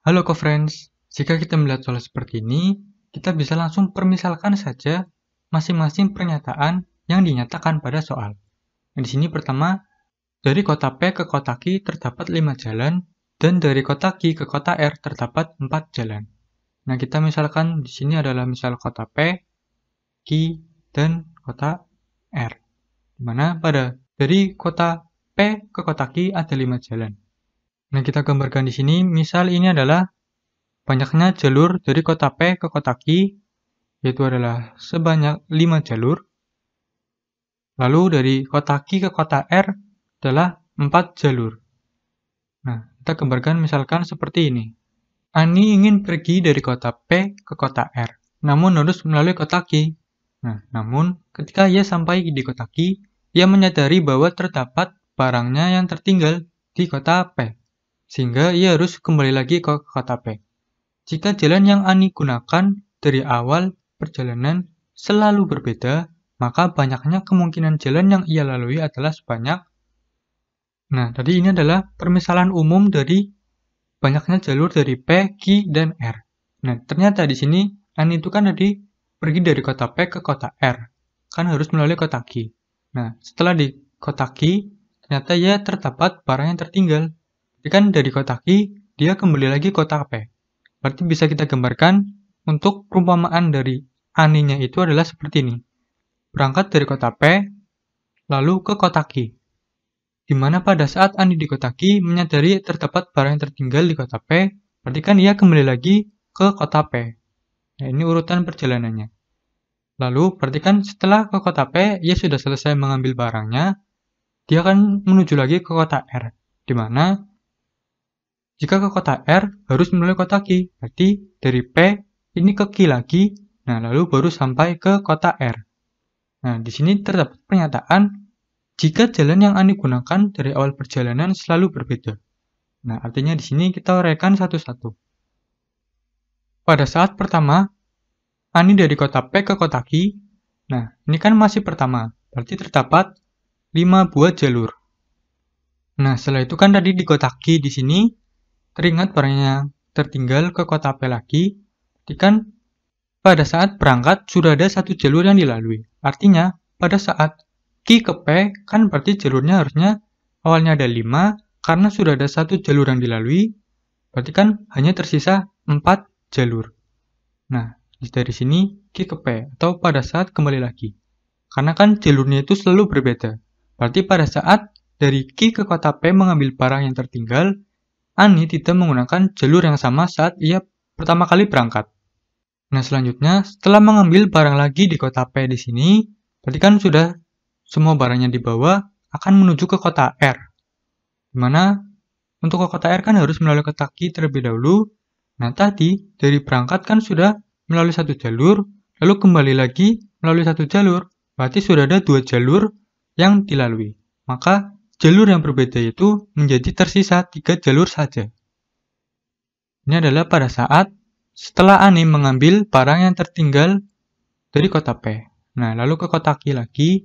Halo co-friends, jika kita melihat soal seperti ini, kita bisa langsung permisalkan saja masing-masing pernyataan yang dinyatakan pada soal. Nah, di sini pertama, dari kota P ke kota Q terdapat 5 jalan, dan dari kota Q ke kota R terdapat 4 jalan. Nah, kita misalkan di sini adalah misal kota P, Q, dan kota R. Dimana pada dari kota P ke kota Q ada 5 jalan. Nah, kita gambarkan di sini, misal ini adalah banyaknya jalur dari kota P ke kota Q, yaitu adalah sebanyak 5 jalur. Lalu dari kota Q ke kota R adalah 4 jalur. Nah, kita gambarkan misalkan seperti ini. Ani ingin pergi dari kota P ke kota R, namun harus melalui kota Q. Nah, namun ketika ia sampai di kota Q, ia menyadari bahwa terdapat barangnya yang tertinggal di kota P sehingga ia harus kembali lagi ke kota P. Jika jalan yang Ani gunakan dari awal perjalanan selalu berbeda, maka banyaknya kemungkinan jalan yang ia lalui adalah sebanyak. Nah, tadi ini adalah permisalan umum dari banyaknya jalur dari P, Q, dan R. Nah, ternyata di sini Ani itu kan tadi pergi dari kota P ke kota R. Kan harus melalui kota Q. Nah, setelah di kota Q, ternyata ia terdapat barang yang tertinggal, Kan dari kotak I, dia kembali lagi ke kotak P. Berarti bisa kita gambarkan untuk perumpamaan dari aninya itu adalah seperti ini. Berangkat dari kotak P, lalu ke kotak Q. Di mana pada saat Ani di kotak Q menyadari terdapat barang yang tertinggal di kotak P, berarti kan ia kembali lagi ke kotak P. Nah, ini urutan perjalanannya. Lalu, perhatikan setelah ke kota P, ia sudah selesai mengambil barangnya, dia akan menuju lagi ke kota R, di mana jika ke kota R, harus melalui kota Q. Berarti dari P ini ke Q lagi, nah lalu baru sampai ke kota R. Nah, di sini terdapat pernyataan jika jalan yang Anda gunakan dari awal perjalanan selalu berbeda. Nah, artinya di sini kita uraikan satu-satu. Pada saat pertama, Ani dari kota P ke kota Q. Nah, ini kan masih pertama, berarti terdapat 5 buah jalur. Nah, setelah itu kan tadi di kota Q di sini teringat barang tertinggal ke kota P lagi, kan pada saat berangkat sudah ada satu jalur yang dilalui. Artinya, pada saat Ki ke P, kan berarti jalurnya harusnya awalnya ada 5, karena sudah ada satu jalur yang dilalui, berarti kan hanya tersisa 4 jalur. Nah, dari sini Ki ke P, atau pada saat kembali lagi. Karena kan jalurnya itu selalu berbeda. Berarti pada saat dari Ki ke kota P mengambil barang yang tertinggal, Ani tidak menggunakan jalur yang sama saat ia pertama kali berangkat. Nah selanjutnya, setelah mengambil barang lagi di kota P di sini, berarti kan sudah semua barangnya dibawa akan menuju ke kota R. Dimana untuk ke kota R kan harus melalui kota Q terlebih dahulu. Nah tadi dari berangkat kan sudah melalui satu jalur, lalu kembali lagi melalui satu jalur. Berarti sudah ada dua jalur yang dilalui. Maka jalur yang berbeda itu menjadi tersisa tiga jalur saja. Ini adalah pada saat setelah Ani mengambil barang yang tertinggal dari kota P. Nah, lalu ke kota Q lagi.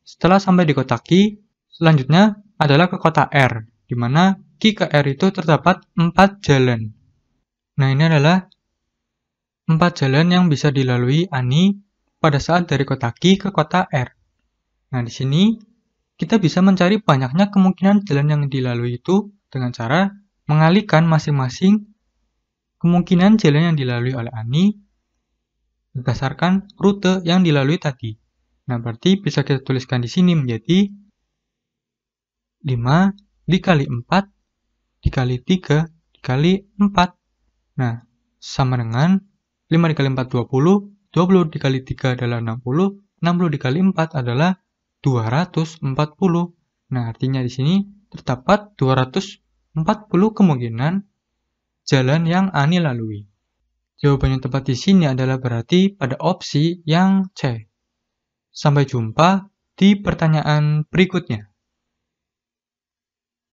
Setelah sampai di kota Q, selanjutnya adalah ke kota R, di mana Q ke R itu terdapat empat jalan. Nah, ini adalah empat jalan yang bisa dilalui Ani pada saat dari kota Q ke kota R. Nah, di sini kita bisa mencari banyaknya kemungkinan jalan yang dilalui itu dengan cara mengalihkan masing-masing kemungkinan jalan yang dilalui oleh Ani berdasarkan rute yang dilalui tadi. Nah, berarti bisa kita tuliskan di sini menjadi 5 dikali 4 dikali 3 dikali 4. Nah, sama dengan 5 dikali 4 20, 20 dikali 3 adalah 60, 60 dikali 4 adalah 240. Nah, artinya di sini terdapat 240 kemungkinan jalan yang Ani lalui. Jawaban yang tepat di sini adalah berarti pada opsi yang C. Sampai jumpa di pertanyaan berikutnya.